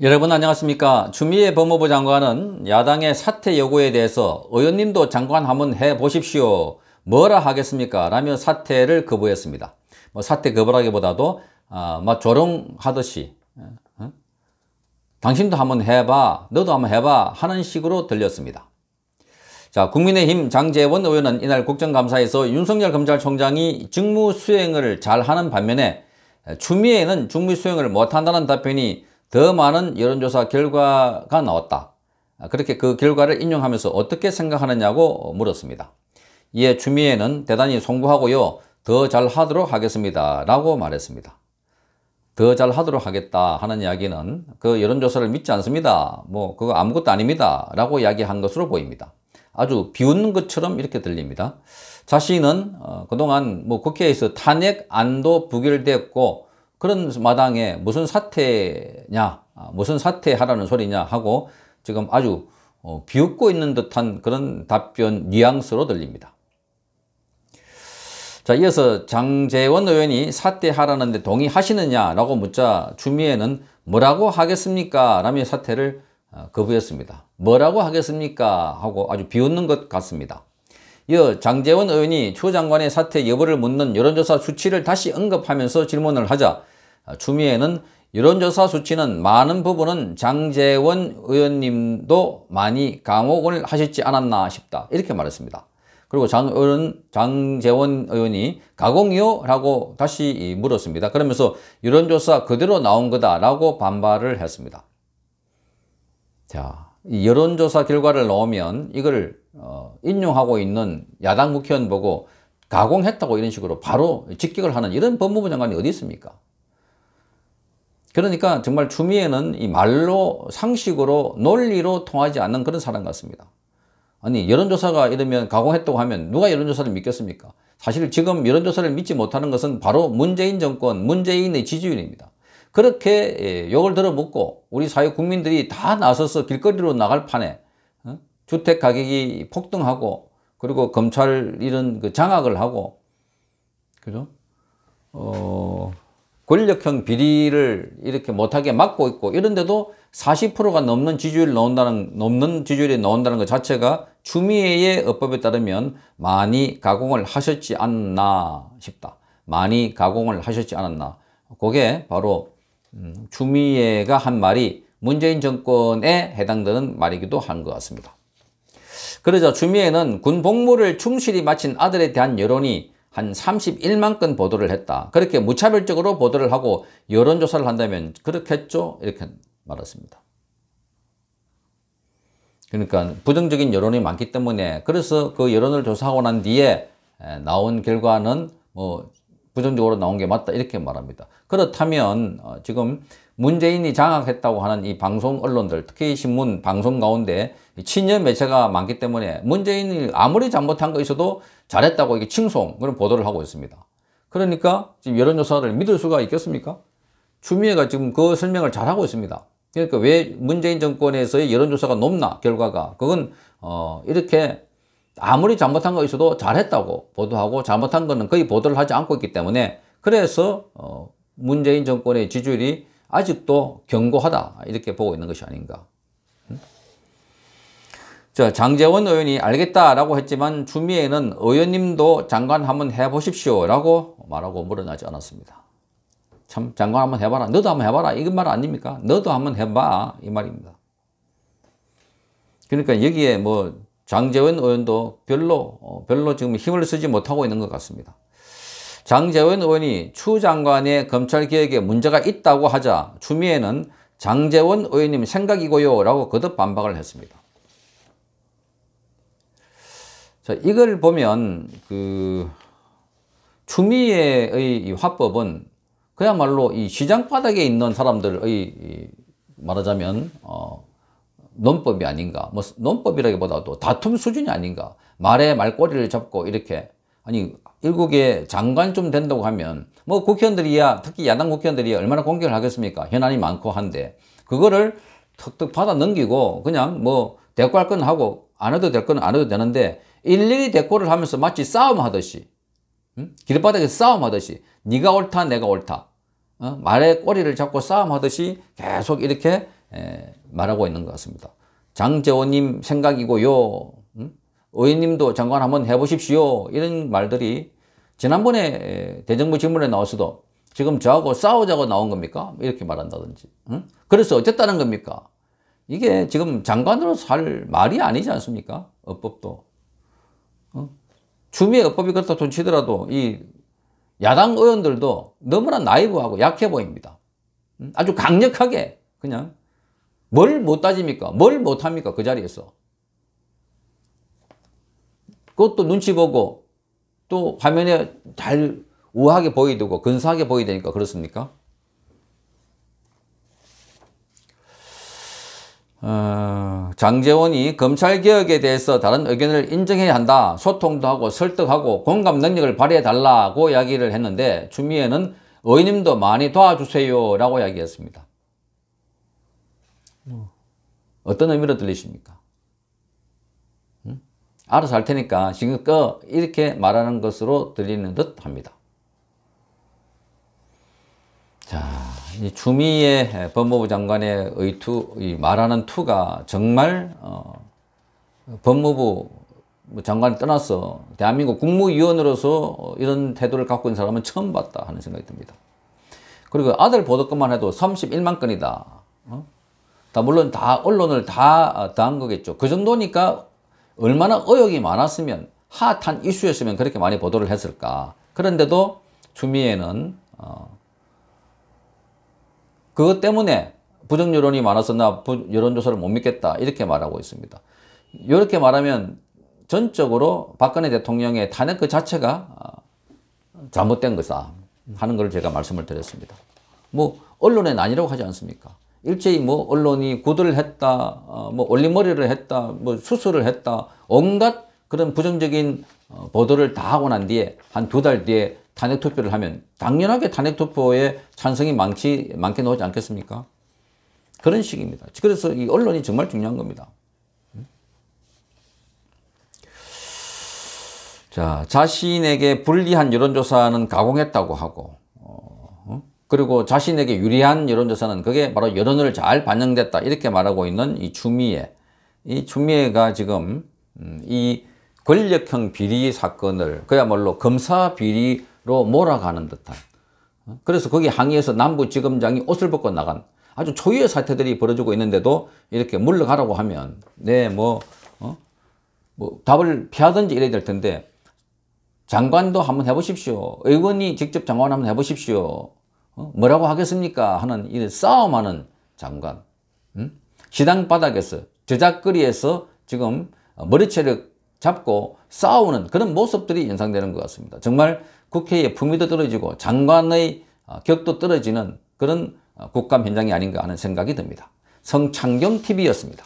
여러분 안녕하십니까 주미애 법무부 장관은 야당의 사퇴 요구에 대해서 의원님도 장관 한번 해보십시오 뭐라 하겠습니까 라며 사퇴를 거부했습니다 뭐 사퇴 거부라기보다도 아, 막 뭐 조롱하듯이 어, 어? 당신도 한번 해봐 너도 한번 해봐 하는 식으로 들렸습니다 자 국민의힘 장재원 의원은 이날 국정감사에서 윤석열 검찰총장이 직무 수행을 잘하는 반면에 추미애는 직무 수행을 못한다는 답변이 더 많은 여론조사 결과가 나왔다. 아, 그렇게 그 결과를 인용하면서 어떻게 생각하느냐고 물었습니다. 이에 추미애는 대단히 송구하고요. 더 잘하도록 하겠습니다. 라고 말했습니다. 더 잘하도록 하겠다 하는 이야기는 그 여론조사를 믿지 않습니다. 뭐 그거 아무것도 아닙니다. 라고 이야기한 것으로 보입니다. 아주 비웃는 것처럼 이렇게 들립니다. 자신은 어, 그동안 뭐 국회에서 탄핵 안도 부결됐고 그런 마당에 무슨 사태냐, 아, 무슨 사태하라는 소리냐 하고 지금 아주 어, 비웃고 있는 듯한 그런 답변 뉘앙스로 들립니다. 자, 이어서 장재원 의원이 사퇴하라는데 동의하시느냐라고 묻자 주미애는 뭐라고 하겠습니까? 라며 사퇴를 아, 거부했습니다. 뭐라고 하겠습니까? 하고 아주 비웃는 것 같습니다. 이어 장재원 의원이 추 장관의 사퇴 여부를 묻는 여론조사 수치를 다시 언급하면서 질문을 하자 추미애는 아, 여론조사 수치는 많은 부분은 장재원 의원님도 많이 강옥을 하셨지 않았나 싶다. 이렇게 말했습니다. 그리고 장 의원, 장재원 의원이 가공이요? 라고 다시 물었습니다. 그러면서 여론조사 그대로 나온 거다라고 반발을 했습니다. 자, 이 여론조사 결과를 놓으면 이걸 어, 인용하고 있는 야당 국회의원 보고 가공했다고 이런 식으로 바로 직격을 하는 이런 법무부 장관이 어디 있습니까? 그러니까 정말 주미에는 이 말로 상식으로 논리로 통하지 않는 그런 사람 같습니다. 아니 여론조사가 이러면 가공했다고 하면 누가 여론조사를 믿겠습니까? 사실 지금 여론조사를 믿지 못하는 것은 바로 문재인 정권, 문재인의 지지율입니다. 그렇게 예, 욕을 들어먹고 우리 사회 국민들이 다 나서서 길거리로 나갈 판에 어? 주택 가격이 폭등하고 그리고 검찰 이런 그 장악을 하고 그죠? 어 권력형 비리를 이렇게 못하게 막고 있고 이런데도 40%가 넘는 지지율이 나온다는 넘는 지지율이 나온다는 것 자체가 추미애의 어법에 따르면 많이 가공을 하셨지 않나 싶다. 많이 가공을 하셨지 않았나. 그게 바로 음, 추미애가 한 말이 문재인 정권에 해당되는 말이기도 한 것 같습니다. 그러자 추미애는 군 복무를 충실히 마친 아들에 대한 여론이 한 31만 건 보도를 했다. 그렇게 무차별적으로 보도를 하고 여론조사를 한다면 그렇겠죠? 이렇게 말했습니다. 그러니까 부정적인 여론이 많기 때문에 그래서 그 여론을 조사하고 난 뒤에 나온 결과는 뭐 부정적으로 나온 게 맞다 이렇게 말합니다. 그렇다면 어, 지금 문재인이 장악했다고 하는 이 방송 언론들 특히 신문 방송 가운데 친여 매체가 많기 때문에 문재인이 아무리 잘못한 거 있어도 잘했다고 이게 칭송 그런 보도를 하고 있습니다. 그러니까 지금 여론조사를 믿을 수가 있겠습니까? 추미애가 지금 그 설명을 잘하고 있습니다. 그러니까 왜 문재인 정권에서의 여론조사가 높나 결과가 그건 어 이렇게 아무리 잘못한 거 있어도 잘했다고 보도하고 잘못한 거는 거의 보도를 하지 않고 있기 때문에 그래서 어 문재인 정권의 지지율이 아직도 견고하다 이렇게 보고 있는 것이 아닌가 저 장재원 의원이 알겠다라고 했지만 주미에는 의원님도 장관 한번 해보십시오 라고 말하고 물어나지 않았습니다. 참 장관 한번 해봐라. 너도 한번 해봐라. 이건 말 아닙니까? 너도 한번 해봐. 이 말입니다. 그러니까 여기에 뭐 장재원 의원도 별로 어, 별로 지금 힘을 쓰지 못하고 있는 것 같습니다. 장재원 의원이 추 장관의 검찰개혁에 문제가 있다고 하자 추미애는 장재원 의원님 생각이고요 라고 거듭 반박을 했습니다. 자, 이걸 보면 그 추미애의 화법은 그야말로 이 시장 바닥에 있는 사람들의 이 말하자면 어 논법이 아닌가 뭐 논법이라기보다도 다툼 수준이 아닌가 말에 말꼬리를 잡고 이렇게 아니 일국의 장관좀 된다고 하면 뭐 국회의원들이야 특히 야당 국회의원들이 얼마나 공격을 하겠습니까 현안이 많고 한데 그거를 턱턱 받아 넘기고 그냥 뭐 대꾸할 건 하고 안 해도 될 건 안 해도 되는데 일일이 대꾸를 하면서 마치 싸움하듯이 응? 길바닥에 싸움하듯이 네가 옳다 내가 옳다 어? 말의 꼬리를 잡고 싸움하듯이 계속 이렇게 에, 말하고 있는 것 같습니다. 장재호님 생각이고요. 응? 의원님도 장관 한번 해보십시오. 이런 말들이 지난번에 대정부 질문에 나왔어도 지금 저하고 싸우자고 나온 겁니까? 이렇게 말한다든지. 응? 그래서 어쨌다는 겁니까? 이게 지금 장관으로 살 말이 아니지 않습니까? 어법도. 주미의 어법이 그렇다 존치더라도 이 야당 의원들도 너무나 나이브하고 약해 보입니다. 음? 아주 강력하게 그냥 뭘 못 따집니까? 뭘 못합니까? 그 자리에서. 그것도 눈치 보고 또 화면에 잘 우아하게 보이고 근사하게 보이되니까 그렇습니까? 어, 장재원이 검찰개혁에 대해서 다른 의견을 인정해야 한다. 소통도 하고 설득하고 공감 능력을 발휘해달라고 이야기를 했는데 추미애는 의원님도 많이 도와주세요 라고 이야기했습니다. 어떤 의미로 들리십니까? 알아서 할 테니까 지금껏 이렇게 말하는 것으로 들리는 듯 합니다. 자, 이 주미의 법무부 장관의 의투, 이 말하는 투가 정말 어, 법무부 장관을 떠나서 대한민국 국무위원으로서 이런 태도를 갖고 있는 사람은 처음 봤다 하는 생각이 듭니다. 그리고 아들 보도건만 해도 31만 건이다. 어? 다 물론 다 언론을 다다한 거겠죠. 그 정도니까 얼마나 의혹이 많았으면 핫한 이슈였으면 그렇게 많이 보도를 했을까. 그런데도 주미에는 어, 그것 때문에 부정 여론이 많아서 나 여론조사를 못 믿겠다 이렇게 말하고 있습니다. 이렇게 말하면 전적으로 박근혜 대통령의 탄핵 그 자체가 아, 잘못된 것이다 하는 걸 제가 말씀을 드렸습니다. 뭐 언론의 난이라고 하지 않습니까? 일제히 뭐 언론이 구두를 했다, 어, 뭐 올림머리를 했다, 뭐 수술을 했다, 온갖 그런 부정적인 어, 보도를 다 하고 난 뒤에 한 두 달 뒤에 탄핵 투표를 하면 당연하게 탄핵 투표에 찬성이 많지, 많게 나오지 않겠습니까? 그런 식입니다. 그래서 이 언론이 정말 중요한 겁니다. 자, 자신에게 불리한 여론조사는 가공했다고 하고, 어, 그리고 자신에게 유리한 여론조사는 그게 바로 여론을 잘 반영됐다. 이렇게 말하고 있는 이 추미애. 이 추미애가 지금 음, 이 권력형 비리 사건을 그야말로 검사 비리 세계로 몰아가는 듯한 그래서 거기 항의해서 남부지검장이 옷을 벗고 나간 아주 초유의 사태들이 벌어지고 있는데도 이렇게 물러가라고 하면 네뭐 어? 뭐 답을 피하든지 이래야 될 텐데 장관도 한번 해보십시오. 의원이 직접 장관 한번 해보십시오. 어? 뭐라고 하겠습니까? 하는 이런 싸움하는 장관. 응? 음? 시당 바닥에서 저작거리에서 지금 머리채를 잡고 싸우는 그런 모습들이 연상되는 것 같습니다. 정말 국회의 품위도 떨어지고 장관의 어, 격도 떨어지는 그런 어, 국감 현장이 아닌가 하는 생각이 듭니다. 성창경 TV였습니다.